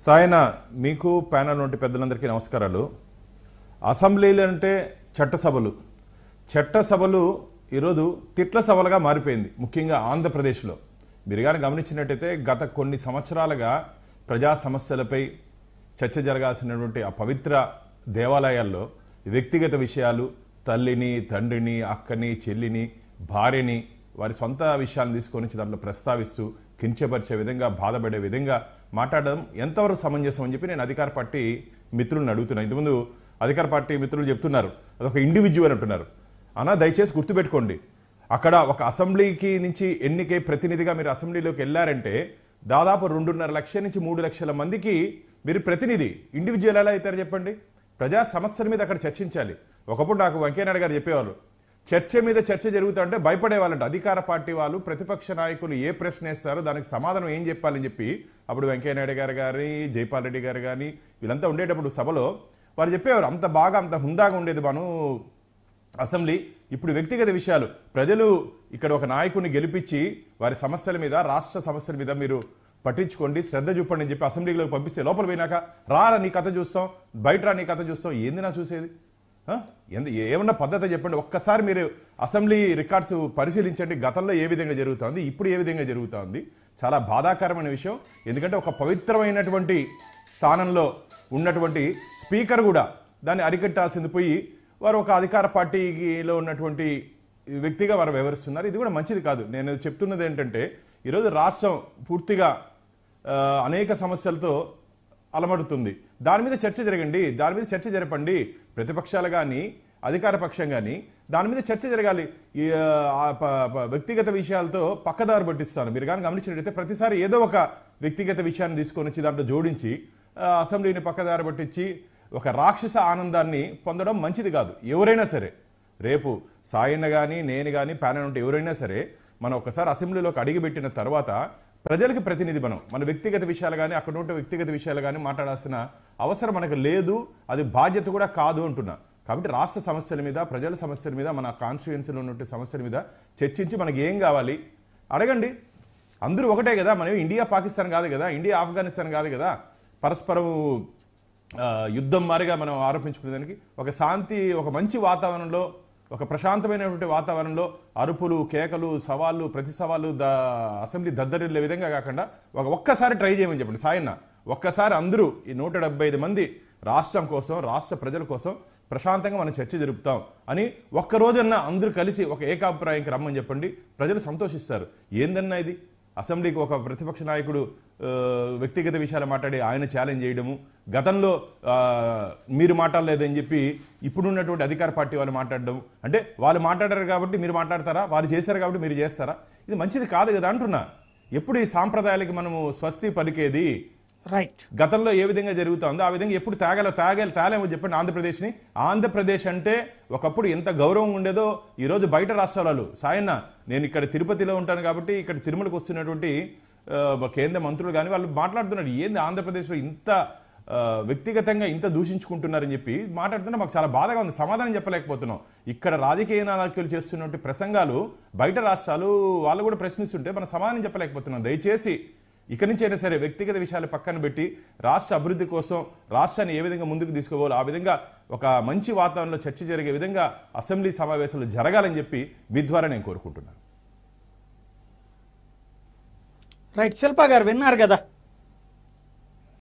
సాయన మీకు ప్యానల్ నుండి పెద్దలందరికీ నమస్కారాలు అసెంబ్లీలు అంటే చట్టసభలు చట్టసభలు ఈరోజు తిట్ల సభలుగా మారిపోయింది ముఖ్యంగా ఆంధ్రప్రదేశ్లో మీరు కానీ గమనించినట్టయితే గత కొన్ని సంవత్సరాలుగా ప్రజా సమస్యలపై చర్చ జరగాల్సినటువంటి ఆ పవిత్ర దేవాలయాల్లో వ్యక్తిగత విషయాలు తల్లిని తండ్రిని అక్కని చెల్లిని భార్యని వారి సొంత విషయాలను తీసుకొని దాంట్లో ప్రస్తావిస్తూ కించపరిచే విధంగా బాధపడే విధంగా మాట్లాడడం ఎంతవరకు సమంజసం అని చెప్పి నేను అధికార పార్టీ మిత్రులను అడుగుతున్నాను ఇంతకుముందు అధికార పార్టీ మిత్రులు చెప్తున్నారు అది ఒక ఇండివిజువల్ అంటున్నారు అన్నా దయచేసి గుర్తుపెట్టుకోండి అక్కడ ఒక అసెంబ్లీకి నుంచి ఎన్నికే ప్రతినిధిగా మీరు అసెంబ్లీలోకి వెళ్ళారంటే దాదాపు రెండున్నర లక్షల నుంచి మూడు లక్షల మందికి మీరు ప్రతినిధి ఇండివిజువల్ ఎలా అవుతారు చెప్పండి ప్రజా సమస్యల మీద అక్కడ చర్చించాలి ఒకప్పుడు నాకు వెంకయ్యనాయుడు గారు చెప్పేవాళ్ళు చర్చ మీద చర్చ జరుగుతుంటే భయపడే వాళ్ళంట అధికార పార్టీ వాళ్ళు ప్రతిపక్ష నాయకులు ఏ ప్రశ్న వేస్తారో దానికి సమాధానం ఏం చెప్పాలని చెప్పి అప్పుడు వెంకయ్యనాయుడు గారు కానీ జైపాల్ రెడ్డి గారు కానీ వీళ్ళంతా ఉండేటప్పుడు సభలో వారు చెప్పేవారు అంత బాగా అంత హుందాగా ఉండేది మనం అసెంబ్లీ ఇప్పుడు వ్యక్తిగత విషయాలు ప్రజలు ఇక్కడ ఒక నాయకుని గెలిపించి వారి సమస్యల మీద రాష్ట్ర సమస్యల మీద మీరు పట్టించుకోండి శ్రద్ధ చూపండి అని చెప్పి అసెంబ్లీలోకి పంపిస్తే లోపల పోయినాక రా నీ కథ చూస్తాం బయట రా నీ కథ చూస్తాం ఏంది నా చూసేది ఎందు ఏమన్నా పద్ధతి చెప్పండి ఒక్కసారి మీరు అసెంబ్లీ రికార్డ్స్ పరిశీలించండి గతంలో ఏ విధంగా జరుగుతుంది ఇప్పుడు ఏ విధంగా జరుగుతుంది చాలా బాధాకరమైన విషయం ఎందుకంటే ఒక పవిత్రమైనటువంటి స్థానంలో ఉన్నటువంటి స్పీకర్ కూడా దాన్ని అరికట్టాల్సింది పోయి వారు ఒక అధికార పార్టీలో ఉన్నటువంటి వ్యక్తిగా వారు వివరిస్తున్నారు ఇది కూడా మంచిది కాదు నేను చెప్తున్నది ఏంటంటే ఈరోజు రాష్ట్రం పూర్తిగా అనేక సమస్యలతో అలమడుతుంది దాని మీద చర్చ జరగండి దాని మీద చర్చ జరపండి ప్రతిపక్షాలు కానీ అధికార పక్షం కానీ దాని మీద చర్చ జరగాలి వ్యక్తిగత విషయాలతో పక్కదారు పట్టిస్తాను మీరు కానీ గమనించినట్టయితే ప్రతిసారి ఏదో ఒక వ్యక్తిగత విషయాన్ని తీసుకొని వచ్చి దాంట్లో జోడించి అసెంబ్లీని పక్కదారి పట్టించి ఒక రాక్షస ఆనందాన్ని పొందడం మంచిది కాదు ఎవరైనా సరే రేపు సాయన్న కానీ నేను కానీ ప్యానల్ ఉంటే ఎవరైనా సరే మనం ఒకసారి అసెంబ్లీలోకి అడిగిపెట్టిన తర్వాత ప్రజలకు ప్రతినిధి మనం మన వ్యక్తిగత విషయాలు కానీ అక్కడ ఉంటే వ్యక్తిగత విషయాలు కానీ మాట్లాడాల్సిన అవసరం మనకు లేదు అది బాధ్యత కూడా కాదు అంటున్నా కాబట్టి రాష్ట్ర సమస్యల మీద ప్రజల సమస్యల మీద మన కాన్స్టిట్యుయెన్సీలో ఉన్న సమస్యల మీద చర్చించి మనకి ఏం కావాలి అడగండి అందరూ ఒకటే కదా మనం ఇండియా పాకిస్తాన్ కాదు కదా ఇండియా ఆఫ్ఘనిస్తాన్ కాదు కదా పరస్పరం యుద్ధం మారిగా మనం ఆరోపించుకునే దానికి ఒక శాంతి ఒక మంచి వాతావరణంలో ఒక ప్రశాంతమైనటువంటి వాతావరణంలో అరుపులు కేకలు సవాళ్ళు ప్రతి సవాళ్ళు ద అసెంబ్లీ దద్దరిల్లే విధంగా కాకుండా ఒక ఒక్కసారి ట్రై చేయమని చెప్పండి సాయన్న ఒక్కసారి అందరూ ఈ నూట మంది రాష్ట్రం కోసం రాష్ట్ర ప్రజల కోసం ప్రశాంతంగా మనం చర్చ జరుపుతాం అని ఒక్క రోజన్నా అందరూ కలిసి ఒక ఏకాభిప్రాయంకి రమ్మని చెప్పండి ప్రజలు సంతోషిస్తారు ఏందన్నా ఇది అసెంబ్లీకి ఒక ప్రతిపక్ష నాయకుడు వ్యక్తిగత విషయాలు మాట్లాడి ఆయన ఛాలెంజ్ చేయడము గతంలో మీరు మాట్లాడలేదని చెప్పి ఇప్పుడున్నటువంటి అధికార పార్టీ వాళ్ళు మాట్లాడడం అంటే వాళ్ళు మాట్లాడారు కాబట్టి మీరు మాట్లాడతారా వాళ్ళు చేశారు కాబట్టి మీరు చేస్తారా ఇది మంచిది కాదు కదా అంటున్నా ఎప్పుడు ఈ సాంప్రదాయాలకి మనము స్వస్తి పలికేది రైట్ గతంలో ఏ విధంగా జరుగుతుందో ఆ విధంగా ఎప్పుడు తాగాలో తాగాలి తాలేమో చెప్పండి ఆంధ్రప్రదేశ్ని ఆంధ్రప్రదేశ్ అంటే ఒకప్పుడు ఎంత గౌరవం ఉండేదో ఈరోజు బయట రాష్ట్రాలు సాయన్న నేను ఇక్కడ తిరుపతిలో ఉంటాను కాబట్టి ఇక్కడ తిరుమలకు వస్తున్నటువంటి కేంద్ర మంత్రులు కానీ వాళ్ళు మాట్లాడుతున్నారు ఏంది ఆంధ్రప్రదేశ్లో ఇంత వ్యక్తిగతంగా ఇంత దూషించుకుంటున్నారని చెప్పి మాట్లాడుతున్నా మాకు చాలా బాధగా ఉంది సమాధానం చెప్పలేకపోతున్నాం ఇక్కడ రాజకీయ నాయకులు చేస్తున్నటువంటి ప్రసంగాలు బయట రాష్ట్రాలు వాళ్ళు కూడా ప్రశ్నిస్తుంటే మనం సమాధానం చెప్పలేకపోతున్నాం దయచేసి ఇక నుంచి అయినా సరే వ్యక్తిగత విషయాలు పక్కన పెట్టి రాష్ట్ర అభివృద్ధి కోసం రాష్ట్రాన్ని ఏ విధంగా ముందుకు తీసుకోవాలో ఆ విధంగా ఒక మంచి వాతావరణంలో చర్చ జరిగే విధంగా అసెంబ్లీ సమావేశాలు జరగాలని చెప్పి మీ ద్వారా నేను కోరుకుంటున్నాను రైట్ శిల్ప గారు విన్నారు కదా